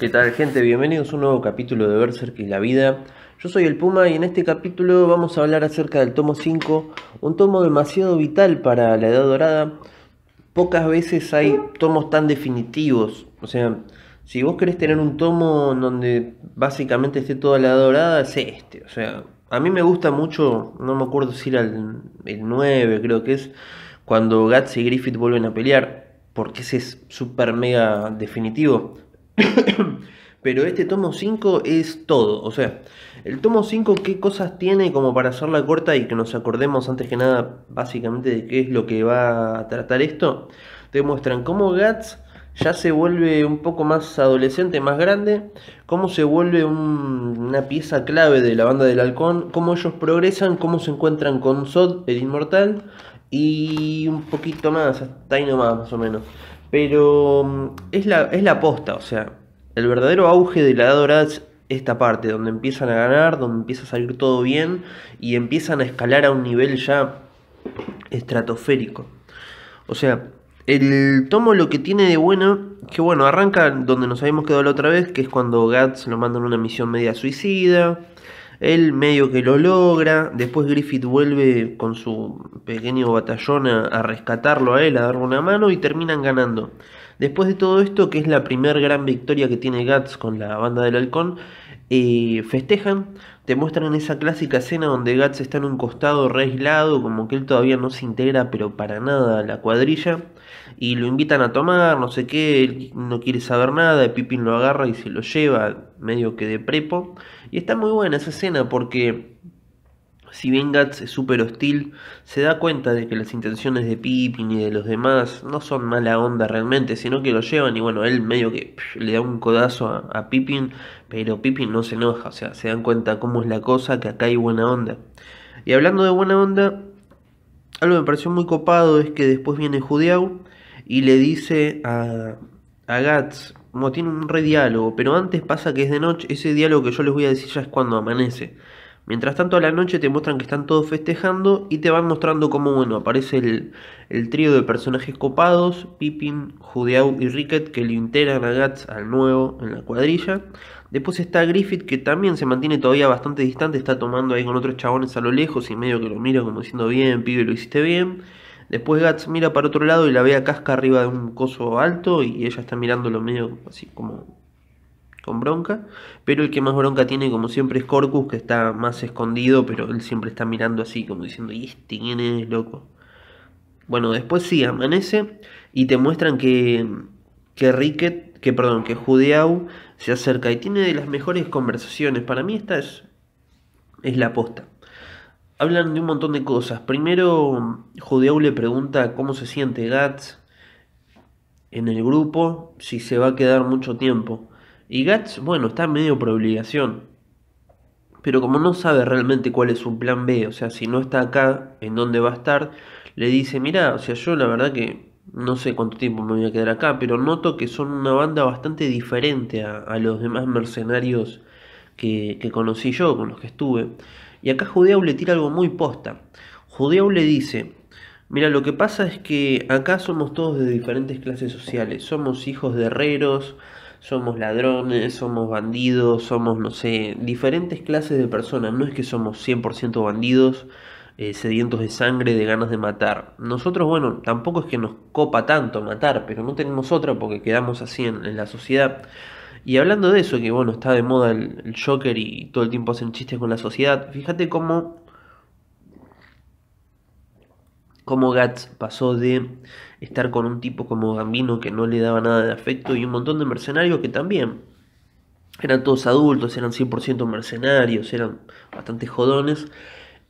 ¿Qué tal gente? Bienvenidos a un nuevo capítulo de Berserk y la vida. Yo soy el Puma y en este capítulo vamos a hablar acerca del tomo 5, un tomo demasiado vital para la Edad Dorada. Pocas veces hay tomos tan definitivos, o sea, si vos querés tener un tomo donde básicamente esté toda la Edad Dorada, es este, o sea, a mí me gusta mucho, no me acuerdo si era el, 9 creo que es, cuando Gatsby y Griffith vuelven a pelear, porque ese es super mega definitivo. pero este tomo 5 es todo. O sea, el tomo 5 qué cosas tiene como para hacerla corta y que nos acordemos antes que nada básicamente de qué es lo que va a tratar esto. Te muestran cómo Gats ya se vuelve un poco más adolescente, más grande, cómo se vuelve una pieza clave de la banda del halcón, cómo ellos progresan, cómo se encuentran con Sod, el inmortal, y un poquito más, hasta ahí nomás más o menos. Pero mm, es la, es la posta, o sea, el verdadero auge de la Edad es esta parte, donde empiezan a ganar, donde empieza a salir todo bien y empiezan a escalar a un nivel ya estratosférico. O sea, el tomo lo que tiene de bueno, que bueno, arranca donde nos habíamos quedado la otra vez, que es cuando G.A.T.S. lo manda en una misión media suicida, él medio que lo logra, después Griffith vuelve con su pequeño batallón a, a rescatarlo a él, a darle una mano y terminan ganando. Después de todo esto, que es la primera gran victoria que tiene Guts con la banda del halcón, eh, festejan, te muestran esa clásica escena donde Guts está en un costado re aislado, como que él todavía no se integra, pero para nada a la cuadrilla, y lo invitan a tomar, no sé qué, él no quiere saber nada, Pipín lo agarra y se lo lleva, medio que de prepo, y está muy buena esa escena porque si bien Gats es súper hostil, se da cuenta de que las intenciones de Pippin y de los demás no son mala onda realmente, sino que lo llevan y bueno, él medio que le da un codazo a, Pippin, pero Pippin no se enoja, o sea, se dan cuenta cómo es la cosa, que acá hay buena onda. Y hablando de buena onda, algo me pareció muy copado es que después viene Judeau y le dice a, a como tiene un re diálogo, pero antes pasa que es de noche, ese diálogo que yo les voy a decir ya es cuando amanece. Mientras tanto a la noche te muestran que están todos festejando y te van mostrando cómo bueno, aparece el, el trío de personajes copados, Pippin, Judeau y Ricket que le integran a Guts al nuevo en la cuadrilla. Después está Griffith que también se mantiene todavía bastante distante, está tomando ahí con otros chabones a lo lejos y medio que lo mira como diciendo bien, pibe, lo hiciste bien. Después Guts mira para otro lado y la ve a Casca arriba de un coso alto y ella está mirándolo medio así como con bronca, pero el que más bronca tiene como siempre es Corcus, que está más escondido, pero él siempre está mirando así como diciendo, ¿y este quién es, loco? Bueno, después sí, amanece y te muestran que, que Ricket, que perdón, que Judeau se acerca y tiene de las mejores conversaciones. Para mí esta es, es la aposta. Hablan de un montón de cosas. Primero, Judeau le pregunta cómo se siente Gats en el grupo, si se va a quedar mucho tiempo. Y Gats, bueno, está medio por obligación. Pero como no sabe realmente cuál es su plan B, o sea, si no está acá, en dónde va a estar, le dice, mira, o sea, yo la verdad que no sé cuánto tiempo me voy a quedar acá, pero noto que son una banda bastante diferente a, los demás mercenarios que, que, conocí yo, con los que estuve. Y acá Judeau le tira algo muy posta. Judeau le dice, mira, lo que pasa es que acá somos todos de diferentes clases sociales, somos hijos de herreros, somos ladrones, somos bandidos, somos, no sé, diferentes clases de personas. No es que somos 100% bandidos, eh, sedientos de sangre, de ganas de matar. Nosotros, bueno, tampoco es que nos copa tanto matar, pero no tenemos otra porque quedamos así en, la sociedad. Y hablando de eso, que bueno, está de moda el, el Joker y todo el tiempo hacen chistes con la sociedad, fíjate cómo, cómo Gats pasó de estar con un tipo como Gambino que no le daba nada de afecto y un montón de mercenarios que también eran todos adultos, eran 100% mercenarios, eran bastante jodones.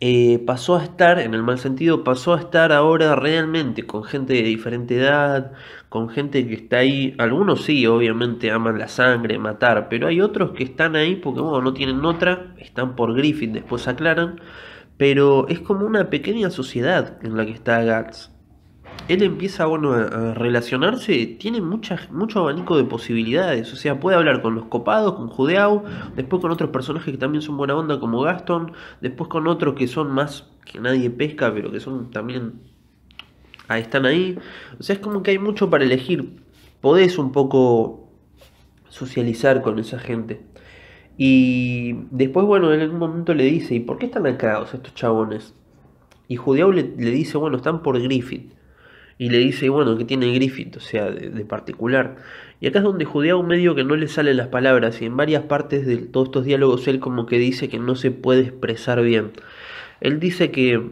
Eh, pasó a estar, en el mal sentido, pasó a estar ahora realmente con gente de diferente edad, con gente que está ahí. Algunos sí, obviamente aman la sangre, matar, pero hay otros que están ahí porque bueno, no tienen otra, están por Griffith, después aclaran. Pero es como una pequeña sociedad en la que está Gats él empieza a relacionarse, tiene mucho abanico de posibilidades. O sea, puede hablar con los copados, con Judeau, después con otros personajes que también son buena onda, como Gaston, después con otros que son más que nadie pesca, pero que son también. Ahí están ahí. O sea, es como que hay mucho para elegir. Podés un poco socializar con esa gente. Y después, bueno, en algún momento le dice: ¿Y por qué están acá, estos chabones? Y Judeau le dice: Bueno, están por Griffith y le dice, bueno, que tiene Griffith? O sea, de, particular. Y acá es donde judea un medio que no le salen las palabras y en varias partes de todos estos diálogos él como que dice que no se puede expresar bien. Él dice que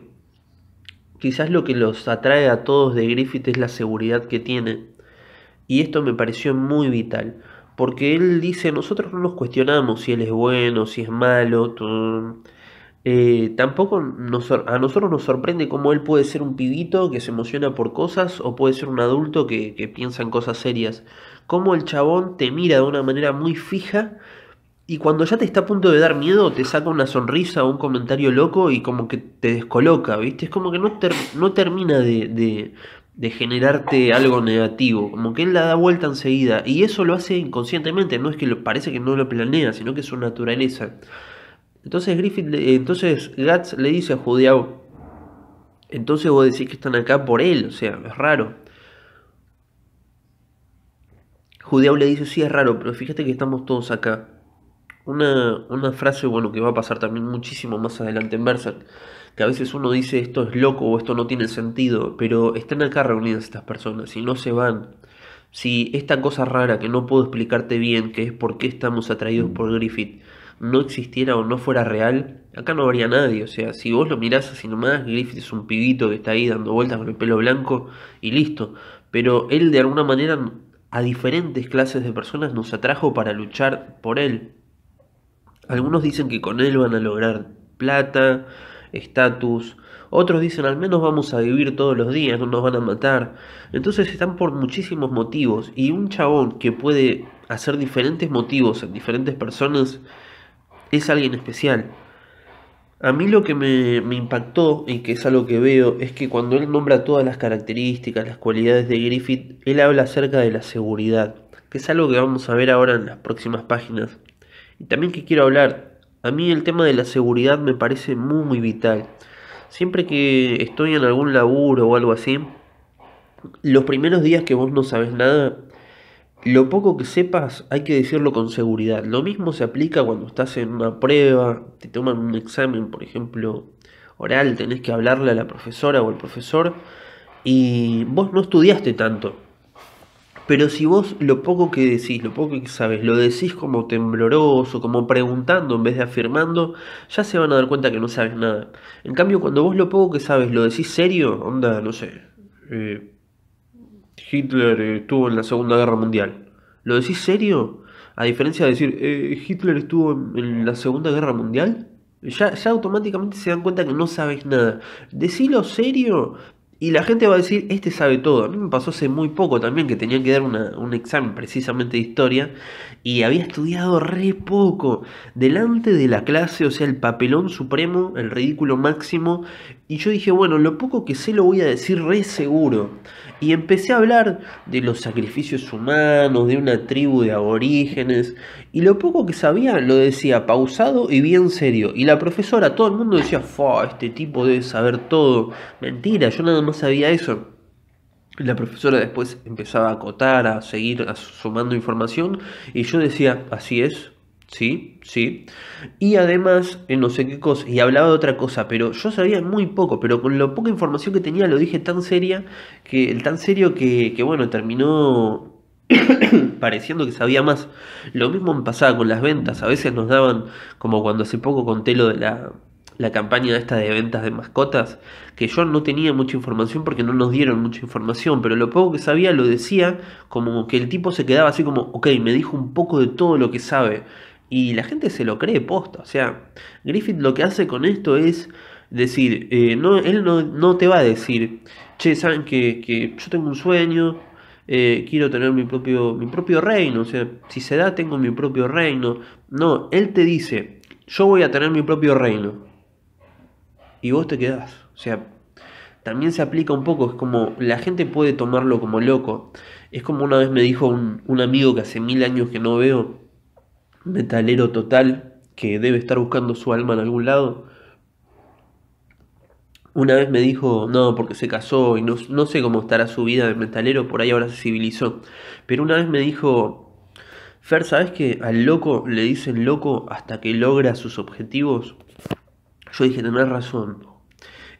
quizás lo que los atrae a todos de Griffith es la seguridad que tiene. Y esto me pareció muy vital. Porque él dice, nosotros no nos cuestionamos si él es bueno, si es malo. Eh, tampoco a nosotros nos sorprende cómo él puede ser un pibito que se emociona por cosas o puede ser un adulto que, piensa en cosas serias. Cómo el chabón te mira de una manera muy fija y cuando ya te está a punto de dar miedo te saca una sonrisa o un comentario loco y como que te descoloca, ¿viste? Es como que no, no termina de, generarte algo negativo, como que él la da vuelta enseguida y eso lo hace inconscientemente, no es que parece que no lo planea, sino que es su naturaleza. Entonces, Griffith, entonces Gats le dice a Judeau. entonces vos decís que están acá por él, o sea, es raro. Judeau le dice, sí, es raro, pero fíjate que estamos todos acá. Una, una frase, bueno, que va a pasar también muchísimo más adelante en Berserk, que a veces uno dice esto es loco o esto no tiene sentido, pero están acá reunidas estas personas y no se van. Si esta cosa rara que no puedo explicarte bien, que es por qué estamos atraídos por Griffith, no existiera o no fuera real, acá no habría nadie. O sea, si vos lo mirás así nomás, Griffith es un pibito que está ahí dando vueltas con el pelo blanco y listo. Pero él de alguna manera a diferentes clases de personas nos atrajo para luchar por él. Algunos dicen que con él van a lograr plata, estatus, otros dicen al menos vamos a vivir todos los días, no nos van a matar. Entonces están por muchísimos motivos y un chabón que puede hacer diferentes motivos en diferentes personas es alguien especial. A mí lo que me, impactó y que es algo que veo es que cuando él nombra todas las características, las cualidades de Griffith, él habla acerca de la seguridad, que es algo que vamos a ver ahora en las próximas páginas. Y también que quiero hablar, a mí el tema de la seguridad me parece muy, muy vital. Siempre que estoy en algún laburo o algo así, los primeros días que vos no sabes nada, lo poco que sepas hay que decirlo con seguridad. Lo mismo se aplica cuando estás en una prueba, te toman un examen, por ejemplo, oral, tenés que hablarle a la profesora o al profesor y vos no estudiaste tanto. Pero si vos lo poco que decís, lo poco que sabes, lo decís como tembloroso, como preguntando en vez de afirmando, ya se van a dar cuenta que no sabes nada. En cambio, cuando vos lo poco que sabes lo decís serio, onda, no sé, eh, Hitler eh, estuvo en la Segunda Guerra Mundial. ¿Lo decís serio? A diferencia de decir, eh, Hitler estuvo en la Segunda Guerra Mundial. Ya, ya automáticamente se dan cuenta que no sabes nada. Decilo serio, y la gente va a decir, este sabe todo. A mí me pasó hace muy poco también que tenía que dar un examen precisamente de historia y había estudiado re poco. Delante de la clase, o sea, el papelón supremo, el ridículo máximo. Y yo dije, bueno, lo poco que sé lo voy a decir re seguro y empecé a hablar de los sacrificios humanos, de una tribu de aborígenes, y lo poco que sabía lo decía pausado y bien serio. Y la profesora, todo el mundo decía, fa este tipo debe saber todo. Mentira, yo nada más sabía eso. La profesora después empezaba a acotar, a seguir sumando información, y yo decía, así es, Sí, sí. Y además, en eh, no sé qué cosa, y hablaba de otra cosa, pero yo sabía muy poco, pero con la poca información que tenía lo dije tan seria, que el tan serio que, que bueno, terminó pareciendo que sabía más. Lo mismo me pasaba con las ventas, a veces nos daban, como cuando hace poco conté lo de la, la campaña esta de ventas de mascotas, que yo no tenía mucha información porque no nos dieron mucha información, pero lo poco que sabía lo decía como que el tipo se quedaba así como, ok, me dijo un poco de todo lo que sabe. Y la gente se lo cree posta. O sea, Griffith lo que hace con esto es decir, eh, no, él no, te va a decir, che, saben que, yo tengo un sueño, eh, quiero tener mi propio, mi propio reino, o sea, si se da, tengo mi propio reino. No, él te dice, yo voy a tener mi propio reino. Y vos te quedás. O sea, también se aplica un poco, es como la gente puede tomarlo como loco. Es como una vez me dijo un, un amigo que hace mil años que no veo, metalero total que debe estar buscando su alma en algún lado. Una vez me dijo, no, porque se casó y no, sé cómo estará su vida de metalero, por ahí ahora se civilizó. Pero una vez me dijo, Fer, ¿sabes que al loco le dicen loco hasta que logra sus objetivos? Yo dije, tenés razón.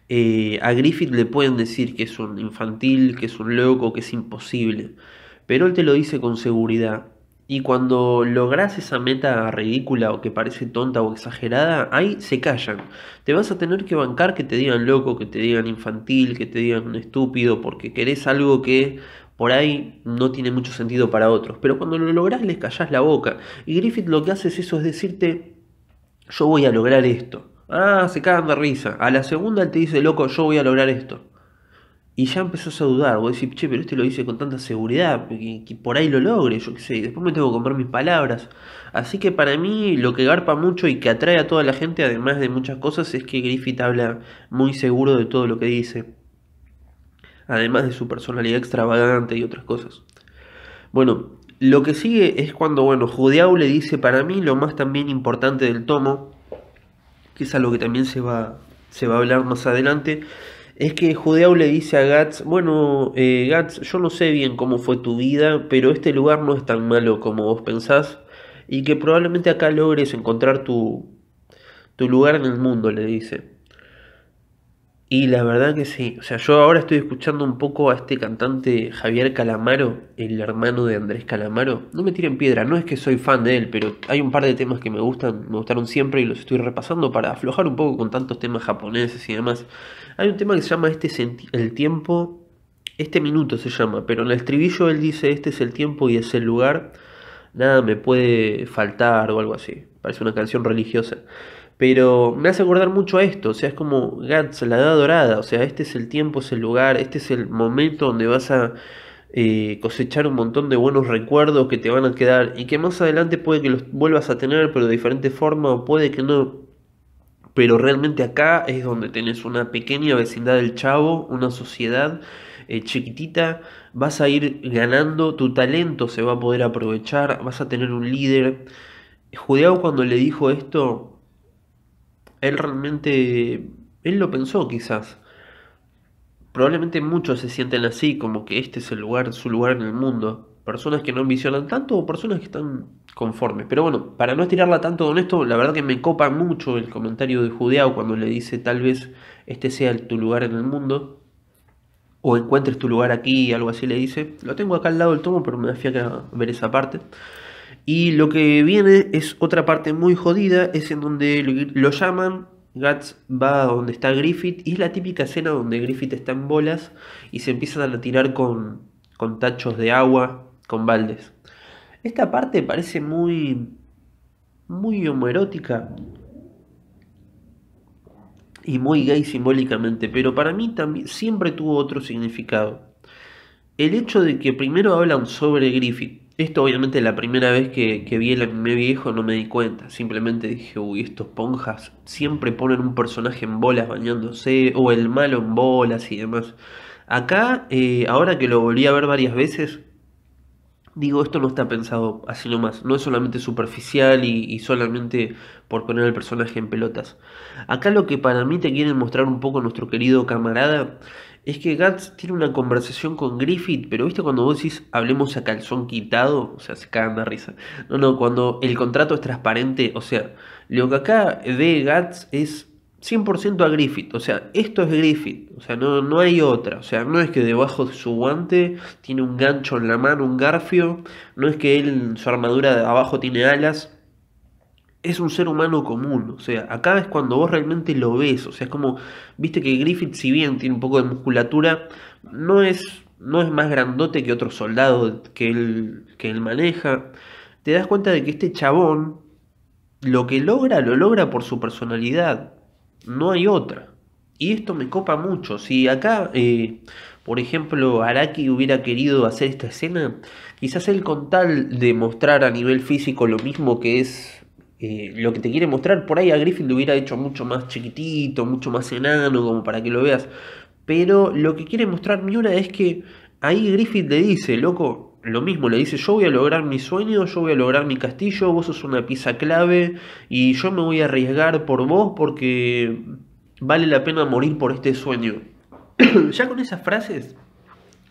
Eh, a Griffith le pueden decir que es un infantil, que es un loco, que es imposible. Pero él te lo dice con seguridad y cuando logras esa meta ridícula o que parece tonta o exagerada, ahí se callan. Te vas a tener que bancar que te digan loco, que te digan infantil, que te digan estúpido, porque querés algo que por ahí no tiene mucho sentido para otros. Pero cuando lo lográs les callás la boca. Y Griffith lo que hace es eso, es decirte, yo voy a lograr esto. Ah, se cagan de risa. A la segunda él te dice, loco, yo voy a lograr esto. Y ya empezó a dudar, vos decís, che, pero este lo dice con tanta seguridad, que, por ahí lo logre, yo qué sé, después me tengo que comprar mis palabras. Así que para mí lo que garpa mucho y que atrae a toda la gente, además de muchas cosas, es que Griffith habla muy seguro de todo lo que dice. Además de su personalidad extravagante y otras cosas. Bueno, lo que sigue es cuando, bueno, Judeau le dice para mí lo más también importante del tomo, que es algo que también se va, se va a hablar más adelante, es que Judeo le dice a Gats, bueno, eh, Gats, yo no sé bien cómo fue tu vida, pero este lugar no es tan malo como vos pensás y que probablemente acá logres encontrar tu lugar en el mundo, le dice. Y la verdad que sí, o sea, yo ahora estoy escuchando un poco a este cantante Javier Calamaro, el hermano de Andrés Calamaro. No me tiren piedra, no es que soy fan de él, pero hay un par de temas que me gustan, me gustaron siempre y los estoy repasando para aflojar un poco con tantos temas japoneses y demás. Hay un tema que se llama este el tiempo, este minuto se llama, pero en el estribillo él dice este es el tiempo y es el lugar, nada me puede faltar o algo así. Parece una canción religiosa. Pero me hace acordar mucho a esto, o sea, es como Gats, la edad dorada, o sea, este es el tiempo, es el lugar, este es el momento donde vas a eh, cosechar un montón de buenos recuerdos que te van a quedar y que más adelante puede que los vuelvas a tener, pero de diferente forma o puede que no. Pero realmente acá es donde tenés una pequeña vecindad del chavo, una sociedad eh, chiquitita, vas a ir ganando, tu talento se va a poder aprovechar, vas a tener un líder. Judeo cuando le dijo esto, él realmente, él lo pensó quizás. Probablemente muchos se sienten así, como que este es el lugar, su lugar en el mundo. Personas que no ambicionan tanto o personas que están conformes. Pero bueno, para no estirarla tanto con esto, la verdad que me copa mucho el comentario de Judeo cuando le dice tal vez este sea tu lugar en el mundo. O encuentres tu lugar aquí, algo así le dice. Lo tengo acá al lado del tomo, pero me da fiaca ver esa parte. Y lo que viene es otra parte muy jodida, es en donde lo llaman, Guts va donde está Griffith, y es la típica escena donde Griffith está en bolas y se empiezan a tirar con, con tachos de agua, con baldes. Esta parte parece muy, muy homoerótica y muy gay simbólicamente, pero para mí también siempre tuvo otro significado. El hecho de que primero hablan sobre Griffith, esto obviamente la primera vez que, vi el anime viejo no me di cuenta, simplemente dije, uy, estos ponjas siempre ponen un personaje en bolas bañándose o el malo en bolas y demás. Acá, eh, ahora que lo volví a ver varias veces, digo, esto no está pensado así nomás, no es solamente superficial y, y solamente por poner al personaje en pelotas. Acá lo que para mí te quieren mostrar un poco nuestro querido camarada es que Guts tiene una conversación con Griffith, pero viste cuando vos decís hablemos a calzón quitado, o sea, se cagan de risa. No, no, cuando el contrato es transparente, o sea, lo que acá ve Guts es 100% a Griffith, o sea, esto es Griffith, o sea, no, no hay otra, o sea, no es que debajo de su guante tiene un gancho en la mano, un garfio, no es que él, su armadura de abajo tiene alas, es un ser humano común, o sea, acá es cuando vos realmente lo ves, o sea, es como, viste que Griffith si bien tiene un poco de musculatura, no es, no es más grandote que otro soldado que él, que él maneja, te das cuenta de que este chabón lo que logra, lo logra por su personalidad, no hay otra. Y esto me copa mucho, si acá, eh, por ejemplo, Araki hubiera querido hacer esta escena, quizás él con tal de mostrar a nivel físico lo mismo que es eh, lo que te quiere mostrar. Por ahí a Griffith lo hubiera hecho mucho más chiquitito, mucho más enano, como para que lo veas. Pero lo que quiere mostrar Miura es que ahí Griffith le dice, loco, lo mismo, le dice, yo voy a lograr mi sueño, yo voy a lograr mi castillo, vos sos una pieza clave y yo me voy a arriesgar por vos porque vale la pena morir por este sueño. ya con esas frases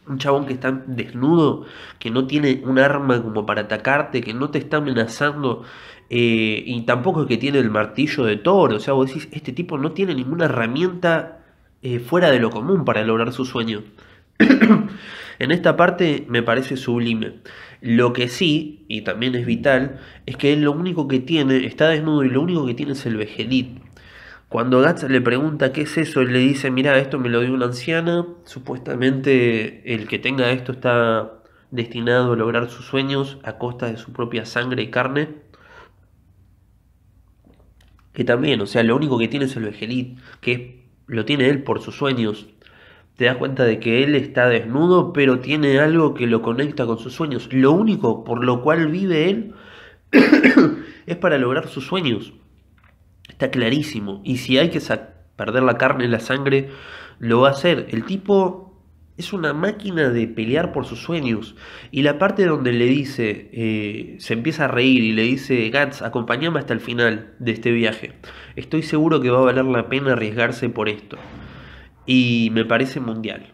un chabón que está desnudo, que no tiene un arma como para atacarte, que no te está amenazando eh, y tampoco es que tiene el martillo de toro. O sea, vos decís, este tipo no tiene ninguna herramienta eh, fuera de lo común para lograr su sueño. en esta parte me parece sublime. Lo que sí, y también es vital, es que él lo único que tiene, está desnudo y lo único que tiene es el vejelit. Cuando Gats le pregunta qué es eso, él le dice, mira, esto me lo dio una anciana, supuestamente el que tenga esto está destinado a lograr sus sueños a costa de su propia sangre y carne. Que también, o sea, lo único que tiene es el vejelit, que lo tiene él por sus sueños. Te das cuenta de que él está desnudo, pero tiene algo que lo conecta con sus sueños. Lo único por lo cual vive él es para lograr sus sueños. Está clarísimo. Y si hay que perder la carne, la sangre, lo va a hacer. El tipo es una máquina de pelear por sus sueños. Y la parte donde le dice, eh, se empieza a reír y le dice, Gats, acompáñame hasta el final de este viaje. Estoy seguro que va a valer la pena arriesgarse por esto. Y me parece mundial.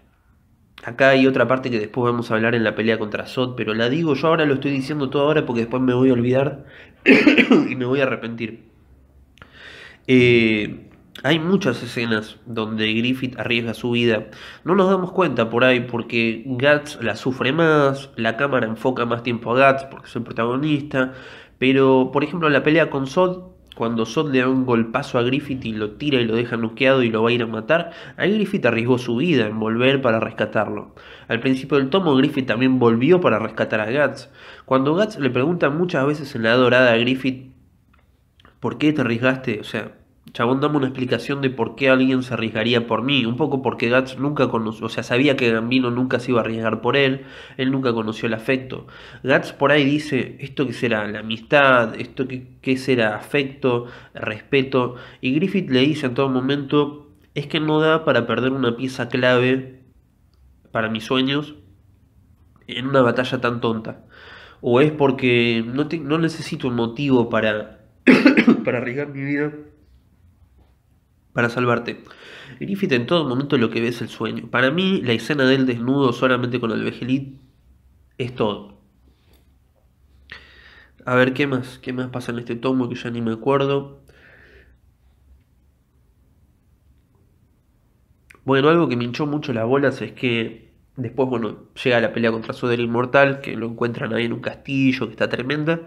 Acá hay otra parte que después vamos a hablar en la pelea contra Zod, pero la digo, yo ahora lo estoy diciendo todo ahora porque después me voy a olvidar y me voy a arrepentir. Eh, hay muchas escenas donde Griffith arriesga su vida. No nos damos cuenta por ahí porque Guts la sufre más, la cámara enfoca más tiempo a Guts porque es el protagonista. Pero, por ejemplo, la pelea con Sod, cuando Sod le da un golpazo a Griffith y lo tira y lo deja noqueado y lo va a ir a matar, ahí Griffith arriesgó su vida en volver para rescatarlo. Al principio del tomo, Griffith también volvió para rescatar a Guts. Cuando Guts le pregunta muchas veces en la dorada a Griffith ¿por qué te arriesgaste? O sea, chabón, dame una explicación de por qué alguien se arriesgaría por mí. Un poco porque Gats nunca conoció, o sea, sabía que Gambino nunca se iba a arriesgar por él, él nunca conoció el afecto. Gats por ahí dice, ¿esto qué será? ¿La amistad? ¿Esto qué, será? ¿Afecto? ¿Respeto? Y Griffith le dice en todo momento, es que no da para perder una pieza clave para mis sueños en una batalla tan tonta. O es porque no, no necesito un motivo para para arriesgar mi vida para salvarte. Griffith en todo momento lo que ves el sueño. Para mí, la escena del desnudo solamente con el Vegelit es todo. A ver, ¿qué más? ¿Qué más pasa en este tomo que ya ni me acuerdo? Bueno, algo que me hinchó mucho las bolas es que después, bueno, llega la pelea contra Soder Inmortal, que lo encuentran ahí en un castillo, que está tremenda.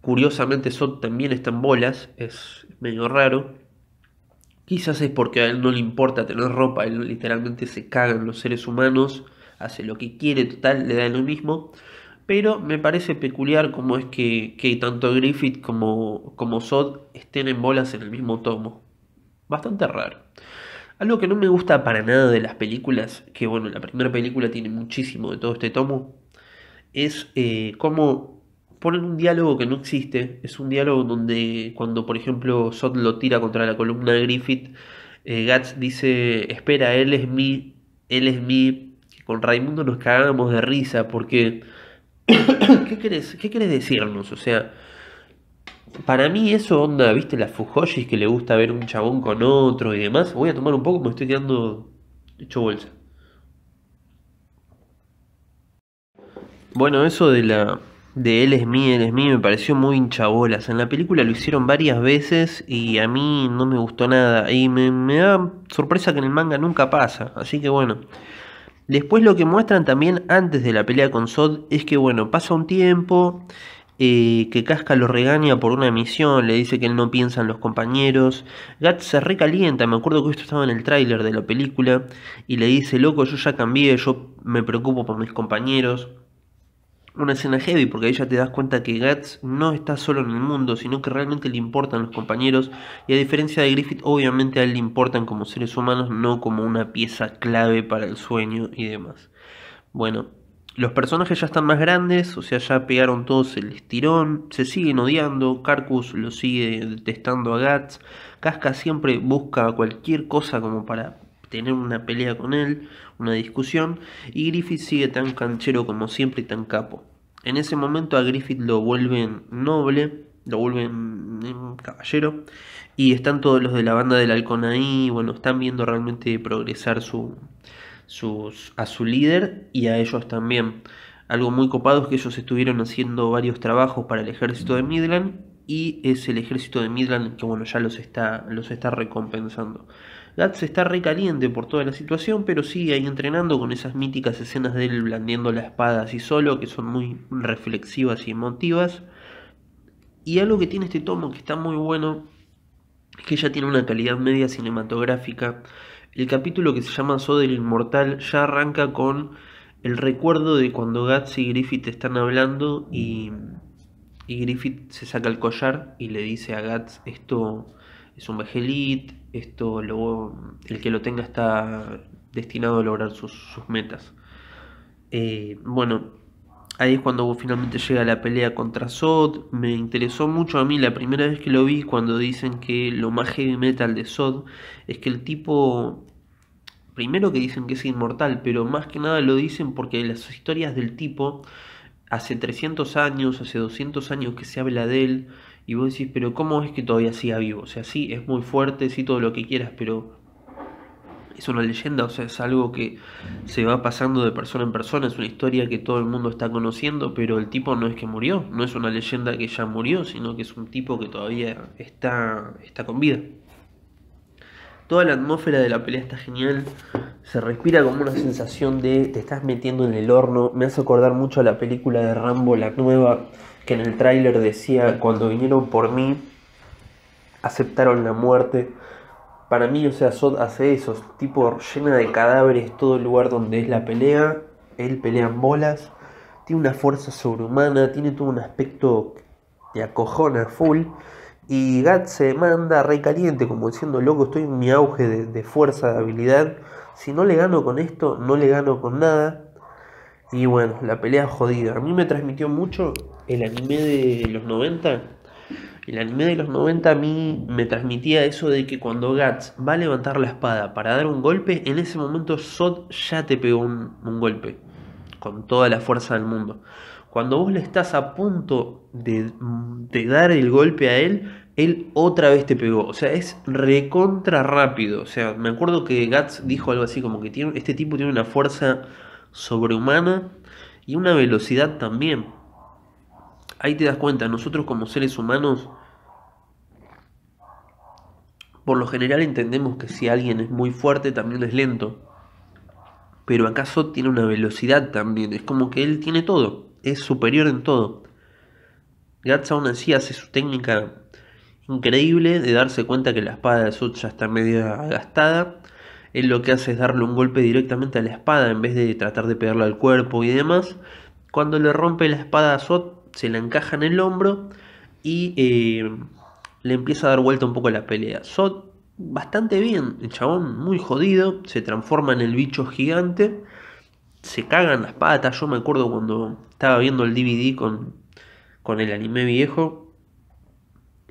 Curiosamente Sod también está en bolas, es medio raro. Quizás es porque a él no le importa tener ropa, él literalmente se caga en los seres humanos, hace lo que quiere, total, le da lo mismo. Pero me parece peculiar cómo es que, tanto Griffith como, como Sod estén en bolas en el mismo tomo. Bastante raro. Algo que no me gusta para nada de las películas, que bueno, la primera película tiene muchísimo de todo este tomo, es como... Eh, cómo ponen un diálogo que no existe. Es un diálogo donde cuando, por ejemplo, Sot lo tira contra la columna de Griffith, eh, Gats dice, espera, él es mi, él es mi... Con Raimundo nos cagamos de risa porque... ¿Qué querés, ¿Qué decirnos? O sea, para mí eso onda, viste, La fujoshis que le gusta ver un chabón con otro y demás. Voy a tomar un poco, me estoy quedando hecho bolsa. Bueno, eso de la de él es mí, él es mí, me pareció muy hinchabolas. En la película lo hicieron varias veces y a mí no me gustó nada. Y me, da sorpresa que en el manga nunca pasa. Así que bueno. Después lo que muestran también antes de la pelea con Sod es que bueno, pasa un tiempo. Eh, que Casca lo regaña por una misión, le dice que él no piensa en los compañeros. Gat se recalienta, me acuerdo que esto estaba en el tráiler de la película, y le dice, loco, yo ya cambié, yo me preocupo por mis compañeros una escena heavy, porque ahí ya te das cuenta que Guts no está solo en el mundo, sino que realmente le importan los compañeros, y a diferencia de Griffith, obviamente a él le importan como seres humanos, no como una pieza clave para el sueño y demás. Bueno, los personajes ya están más grandes, o sea, ya pegaron todos el estirón, se siguen odiando, Carcus lo sigue detestando a Guts, Casca siempre busca cualquier cosa como para tener una pelea con él, una discusión, y Griffith sigue tan canchero como siempre y tan capo. En ese momento a Griffith lo vuelven noble, lo vuelven mm, caballero, y están todos los de la banda del halcón ahí, bueno, están viendo realmente progresar a su líder y a ellos también. Algo muy copado es que ellos estuvieron haciendo varios trabajos para el ejército de Midland y es el ejército de Midland que bueno ya los está, los está recompensando. Guts está recaliente por toda la situación, pero sigue ahí entrenando con esas míticas escenas de él blandiendo la espada así solo, que son muy reflexivas y emotivas. Y algo que tiene este tomo que está muy bueno es que ya tiene una calidad media cinematográfica. El capítulo que se llama So del Inmortal ya arranca con el recuerdo de cuando gats y Griffith están hablando y, Griffith se saca el collar y le dice a Guts esto es un vejelit, esto lo, el que lo tenga está destinado a lograr sus, metas. Eh, bueno, ahí es cuando finalmente llega la pelea contra Sod. Me interesó mucho a mí la primera vez que lo vi cuando dicen que lo más heavy metal de Sod es que el tipo... Primero que dicen que es inmortal, pero más que nada lo dicen porque las historias del tipo hace 300 años, hace 200 años que se habla de él, y vos decís, pero ¿cómo es que todavía siga vivo? O sea, sí, es muy fuerte, sí, todo lo que quieras, pero es una leyenda, o sea, es algo que se va pasando de persona en persona, es una historia que todo el mundo está conociendo, pero el tipo no es que murió, no es una leyenda que ya murió, sino que es un tipo que todavía está, está con vida. Toda la atmósfera de la pelea está genial, se respira como una sensación de te estás metiendo en el horno, me hace acordar mucho a la película de Rambo, la nueva, que en el tráiler decía, cuando vinieron por mí, aceptaron la muerte. Para mí, o sea, Sod hace eso, tipo llena de cadáveres todo el lugar donde es la pelea, él pelea en bolas, tiene una fuerza sobrehumana, tiene todo un aspecto de acojona full. Y Gat se manda re caliente como diciendo, loco, estoy en mi auge de, de fuerza, de habilidad. Si no le gano con esto, no le gano con nada. Y bueno, la pelea jodida. A mí me transmitió mucho el anime de los 90. El anime de los 90 a mí me transmitía eso de que cuando Guts va a levantar la espada para dar un golpe, en ese momento Sot ya te pegó un, golpe. Con toda la fuerza del mundo. Cuando vos le estás a punto de, dar el golpe a él, él otra vez te pegó. O sea, es recontra rápido. O sea, me acuerdo que Guts dijo algo así como que tiene, este tipo tiene una fuerza sobrehumana y una velocidad también. Ahí te das cuenta, nosotros como seres humanos, por lo general entendemos que si alguien es muy fuerte también es lento. Pero acaso tiene una velocidad también, es como que él tiene todo, es superior en todo. Guts aún así hace su técnica increíble de darse cuenta que la espada de Sud ya está medio gastada él lo que hace es darle un golpe directamente a la espada en vez de tratar de pegarlo al cuerpo y demás. Cuando le rompe la espada a Sot, se la encaja en el hombro y eh, le empieza a dar vuelta un poco la pelea. Sot, bastante bien, el chabón muy jodido, se transforma en el bicho gigante, se cagan las patas. Yo me acuerdo cuando estaba viendo el DVD con, con el anime viejo,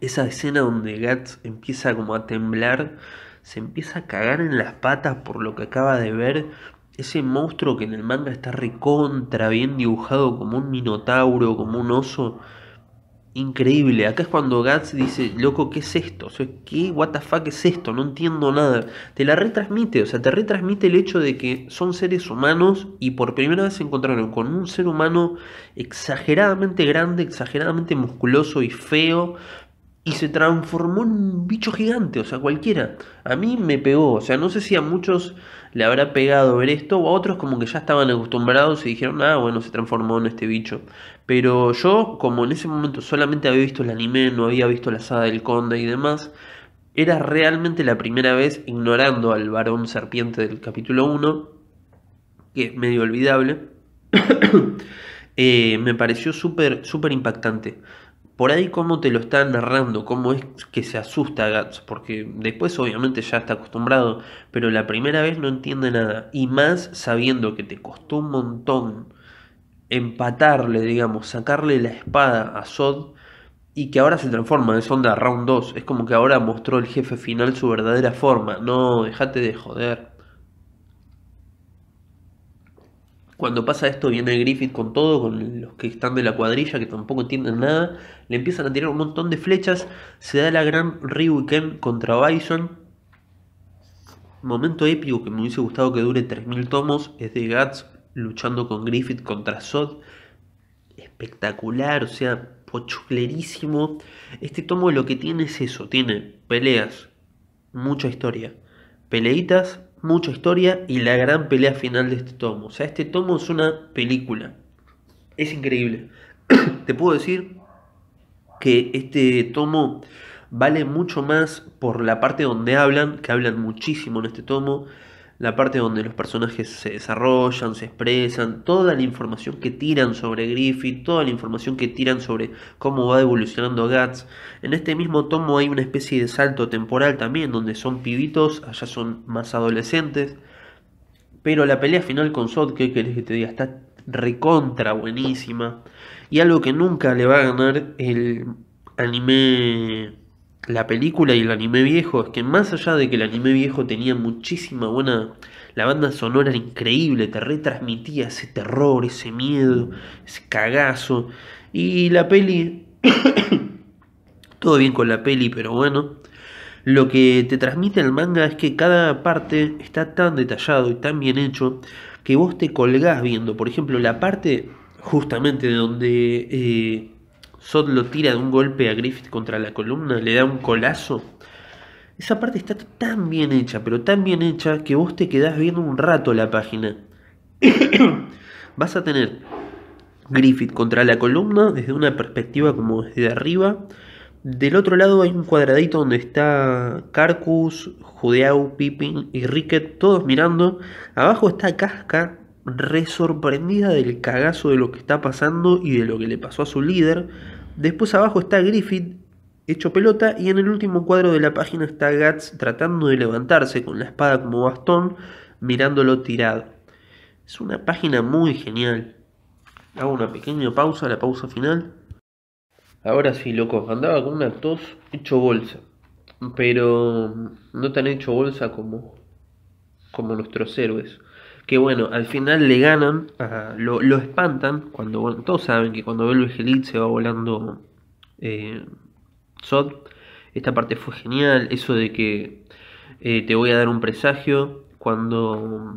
esa escena donde Guts empieza como a temblar se empieza a cagar en las patas por lo que acaba de ver. Ese monstruo que en el manga está recontra, bien dibujado como un minotauro, como un oso. Increíble. Acá es cuando Guts dice, loco, ¿qué es esto? ¿qué what the es esto? No entiendo nada. Te la retransmite, o sea, te retransmite el hecho de que son seres humanos y por primera vez se encontraron con un ser humano exageradamente grande, exageradamente musculoso y feo, y se transformó en un bicho gigante, o sea, cualquiera. A mí me pegó, o sea, no sé si a muchos le habrá pegado ver esto o a otros como que ya estaban acostumbrados y dijeron, ah, bueno, se transformó en este bicho. Pero yo, como en ese momento solamente había visto el anime, no había visto la saga del conde y demás, era realmente la primera vez ignorando al varón serpiente del capítulo 1, que es medio olvidable. Eh, me pareció súper, súper impactante por ahí cómo te lo está narrando, cómo es que se asusta Gats, porque después obviamente ya está acostumbrado, pero la primera vez no entiende nada, y más sabiendo que te costó un montón empatarle, digamos, sacarle la espada a Sod, y que ahora se transforma, en sonda round 2, es como que ahora mostró el jefe final su verdadera forma, no, dejate de joder. Cuando pasa esto viene Griffith con todo, con los que están de la cuadrilla que tampoco entienden nada. Le empiezan a tirar un montón de flechas. Se da la gran Ryuken contra Bison. Momento épico que me hubiese gustado que dure 3.000 tomos. Es de Guts luchando con Griffith contra Sod. Espectacular, o sea, pochuclerísimo. Este tomo lo que tiene es eso. Tiene peleas, mucha historia. Peleitas, mucha historia y la gran pelea final de este tomo. O sea, este tomo es una película. Es increíble. Te puedo decir que este tomo vale mucho más por la parte donde hablan, que hablan muchísimo en este tomo la parte donde los personajes se desarrollan, se expresan, toda la información que tiran sobre Griffith, toda la información que tiran sobre cómo va evolucionando Guts. En este mismo tomo hay una especie de salto temporal también, donde son pibitos, allá son más adolescentes. Pero la pelea final con Sod, que querés que te diga, está recontra buenísima. Y algo que nunca le va a ganar el anime la película y el anime viejo es que más allá de que el anime viejo tenía muchísima buena... La banda sonora era increíble, te retransmitía ese terror, ese miedo, ese cagazo. Y la peli... Todo bien con la peli, pero bueno. Lo que te transmite el manga es que cada parte está tan detallado y tan bien hecho que vos te colgás viendo. Por ejemplo, la parte justamente donde... Eh, Sod lo tira de un golpe a Griffith contra la columna, le da un colazo. Esa parte está tan bien hecha, pero tan bien hecha que vos te quedás viendo un rato la página. Vas a tener Griffith contra la columna desde una perspectiva como desde arriba. Del otro lado hay un cuadradito donde está Carcus, Judeau, Pippin y Ricket, todos mirando. Abajo está Casca, resorprendida del cagazo de lo que está pasando y de lo que le pasó a su líder. Después abajo está Griffith hecho pelota y en el último cuadro de la página está Guts tratando de levantarse con la espada como bastón, mirándolo tirado. Es una página muy genial. Hago una pequeña pausa, la pausa final. Ahora sí, loco, andaba con una tos hecho bolsa, pero no tan hecho bolsa como, como nuestros héroes que bueno, al final le ganan, lo, espantan, cuando todos saben que cuando vuelve el se va volando eh, esta parte fue genial, eso de que eh, te voy a dar un presagio, cuando,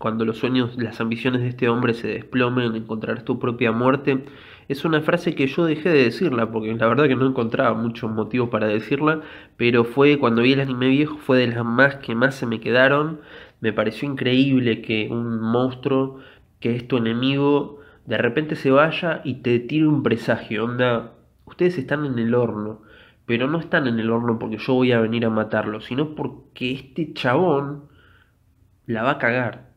cuando los sueños, las ambiciones de este hombre se desplomen, encontrarás tu propia muerte, es una frase que yo dejé de decirla, porque la verdad que no encontraba muchos motivos para decirla, pero fue cuando vi el anime viejo, fue de las más que más se me quedaron, me pareció increíble que un monstruo que es tu enemigo de repente se vaya y te tire un presagio. Onda, ustedes están en el horno, pero no están en el horno porque yo voy a venir a matarlo, sino porque este chabón la va a cagar.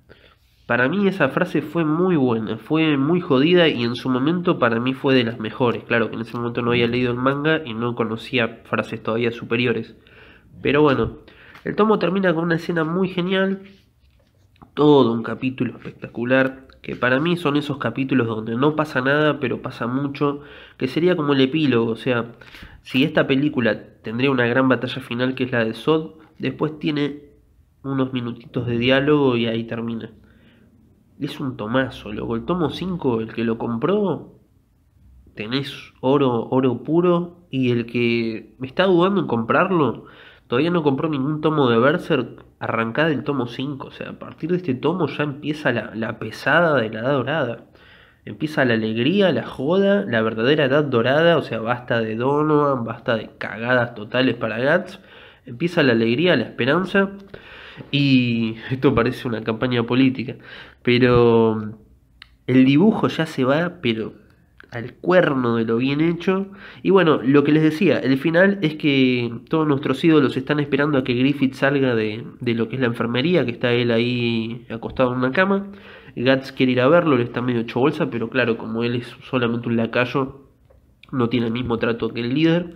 Para mí esa frase fue muy buena, fue muy jodida y en su momento para mí fue de las mejores. Claro que en ese momento no había leído el manga y no conocía frases todavía superiores. Pero bueno, el tomo termina con una escena muy genial, todo un capítulo espectacular, que para mí son esos capítulos donde no pasa nada, pero pasa mucho, que sería como el epílogo, o sea, si esta película tendría una gran batalla final que es la de Sod, después tiene unos minutitos de diálogo y ahí termina. Es un tomazo, luego El tomo 5, el que lo compró, tenés oro, oro puro, y el que me está dudando en comprarlo, Todavía no compró ningún tomo de Berserk, arrancada del tomo 5. O sea, a partir de este tomo ya empieza la, pesada de la edad dorada. Empieza la alegría, la joda, la verdadera edad dorada. O sea, basta de Donovan, basta de cagadas totales para Gats. Empieza la alegría, la esperanza. Y esto parece una campaña política. Pero el dibujo ya se va, pero al cuerno de lo bien hecho. Y bueno, lo que les decía, el final es que todos nuestros ídolos están esperando a que Griffith salga de, lo que es la enfermería, que está él ahí acostado en una cama. Guts quiere ir a verlo, le está medio hecho bolsa, pero claro, como él es solamente un lacayo, no tiene el mismo trato que el líder.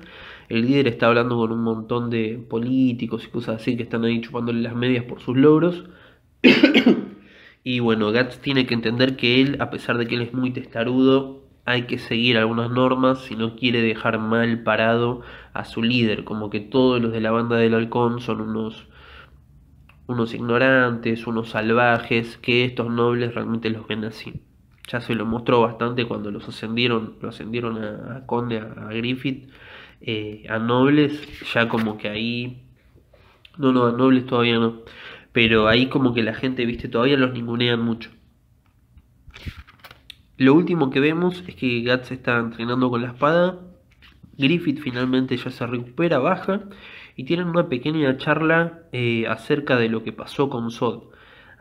El líder está hablando con un montón de políticos y cosas así que están ahí chupándole las medias por sus logros. y bueno, Guts tiene que entender que él, a pesar de que él es muy testarudo, hay que seguir algunas normas si no quiere dejar mal parado a su líder, como que todos los de la banda del halcón son unos unos ignorantes, unos salvajes, que estos nobles realmente los ven así. Ya se lo mostró bastante cuando los ascendieron, lo ascendieron a, Conde, a, Griffith, eh, a nobles, ya como que ahí... No, no, a nobles todavía no. Pero ahí como que la gente, viste, todavía los ningunean mucho. Lo último que vemos es que Guts está entrenando con la espada. Griffith finalmente ya se recupera, baja y tienen una pequeña charla eh, acerca de lo que pasó con Sod.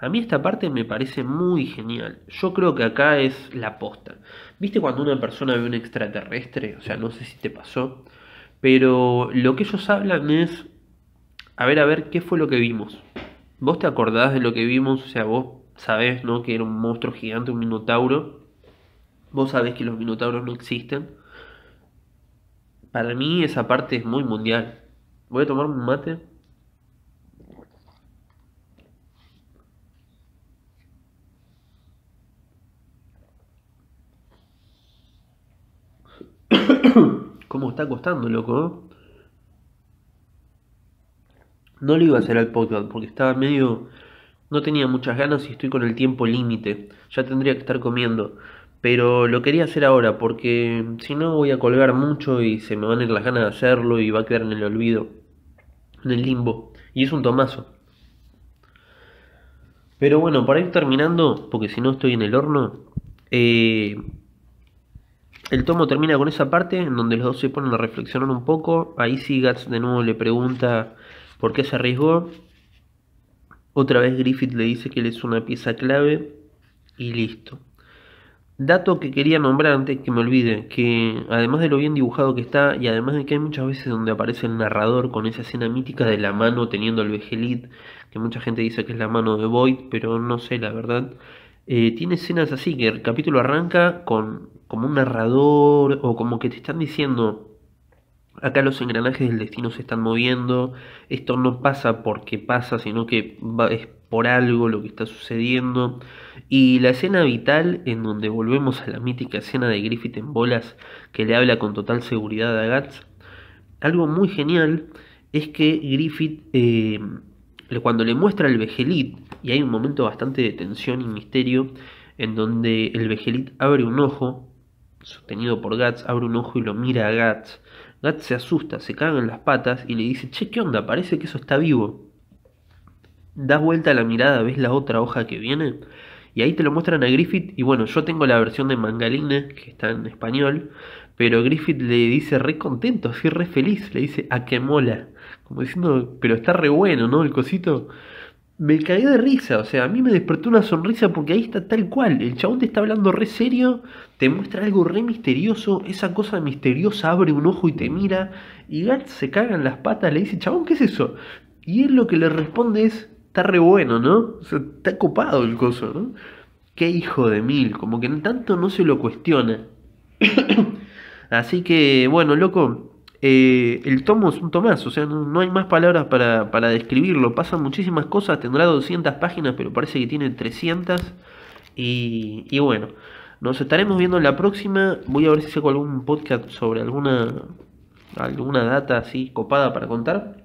A mí esta parte me parece muy genial. Yo creo que acá es la posta. ¿Viste cuando una persona ve un extraterrestre? O sea, no sé si te pasó. Pero lo que ellos hablan es, a ver, a ver, ¿qué fue lo que vimos? ¿Vos te acordás de lo que vimos? O sea, vos sabés, ¿no? Que era un monstruo gigante, un minotauro. Vos sabés que los minotauros no existen. Para mí esa parte es muy mundial. Voy a tomar un mate. ¿Cómo está costando, loco? No le iba a hacer al podcast porque estaba medio... No tenía muchas ganas y estoy con el tiempo límite. Ya tendría que estar comiendo pero lo quería hacer ahora porque si no voy a colgar mucho y se me van a ir las ganas de hacerlo y va a quedar en el olvido, en el limbo. Y es un tomazo. Pero bueno, para ir terminando, porque si no estoy en el horno, eh, el tomo termina con esa parte en donde los dos se ponen a reflexionar un poco. Ahí sí Gats de nuevo le pregunta por qué se arriesgó. Otra vez Griffith le dice que él es una pieza clave y listo. Dato que quería nombrar antes que me olvide, que además de lo bien dibujado que está, y además de que hay muchas veces donde aparece el narrador con esa escena mítica de la mano teniendo el Vegelit, que mucha gente dice que es la mano de Void, pero no sé la verdad, eh, tiene escenas así, que el capítulo arranca con como un narrador o como que te están diciendo, acá los engranajes del destino se están moviendo, esto no pasa porque pasa, sino que va, es por algo lo que está sucediendo. Y la escena vital en donde volvemos a la mítica escena de Griffith en bolas que le habla con total seguridad a Guts. Algo muy genial es que Griffith, eh, cuando le muestra el Vegelit, y hay un momento bastante de tensión y misterio, en donde el Vegelit abre un ojo, sostenido por Guts, abre un ojo y lo mira a Guts. Guts se asusta, se caga en las patas y le dice, che, ¿qué onda? Parece que eso está vivo das vuelta la mirada, ves la otra hoja que viene, y ahí te lo muestran a Griffith, y bueno, yo tengo la versión de Mangalina. que está en español, pero Griffith le dice re contento, así re feliz, le dice a que mola, como diciendo, pero está re bueno, ¿no? El cosito. Me caí de risa, o sea, a mí me despertó una sonrisa porque ahí está tal cual, el chabón te está hablando re serio, te muestra algo re misterioso, esa cosa misteriosa abre un ojo y te mira, y gat se caga en las patas, le dice, chabón, ¿qué es eso? Y él lo que le responde es, está re bueno, ¿no? O sea, está copado el coso, ¿no? Qué hijo de mil, como que en tanto no se lo cuestiona. Así que, bueno, loco, eh, el tomo es un tomás, o sea, no, hay más palabras para, para, describirlo. Pasan muchísimas cosas, tendrá 200 páginas, pero parece que tiene 300. Y, y bueno, nos estaremos viendo la próxima. Voy a ver si saco algún podcast sobre alguna, alguna data así copada para contar.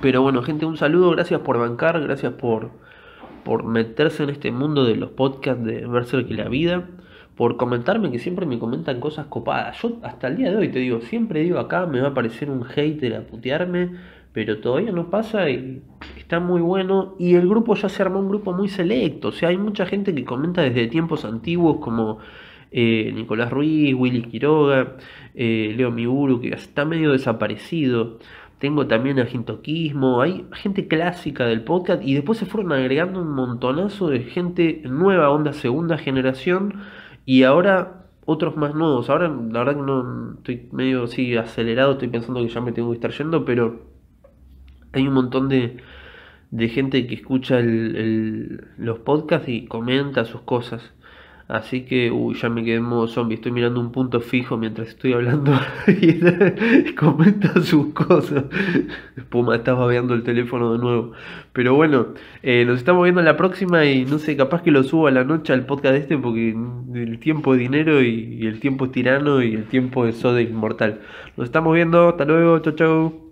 Pero bueno, gente, un saludo, gracias por bancar, gracias por, por meterse en este mundo de los podcasts de Berserk que la vida, por comentarme que siempre me comentan cosas copadas. Yo hasta el día de hoy te digo, siempre digo acá, me va a aparecer un hater a putearme, pero todavía no pasa y está muy bueno. Y el grupo ya se armó un grupo muy selecto, o sea, hay mucha gente que comenta desde tiempos antiguos como... Eh, Nicolás Ruiz, Willy Quiroga, eh, Leo Miguru que está medio desaparecido tengo también Gintoquismo, hay gente clásica del podcast y después se fueron agregando un montonazo de gente nueva, onda segunda generación y ahora otros más nuevos. Ahora la verdad que no estoy medio así acelerado, estoy pensando que ya me tengo que estar yendo, pero hay un montón de, gente que escucha el, los podcasts y comenta sus cosas. Así que, uy, ya me quedé en modo zombie. Estoy mirando un punto fijo mientras estoy hablando y comenta sus cosas. Puma, estaba babeando el teléfono de nuevo. Pero bueno, eh, nos estamos viendo la próxima y no sé, capaz que lo subo a la noche al podcast este porque el tiempo es dinero y, el tiempo es tirano y el tiempo es soda inmortal. Nos estamos viendo, hasta luego, chau chau.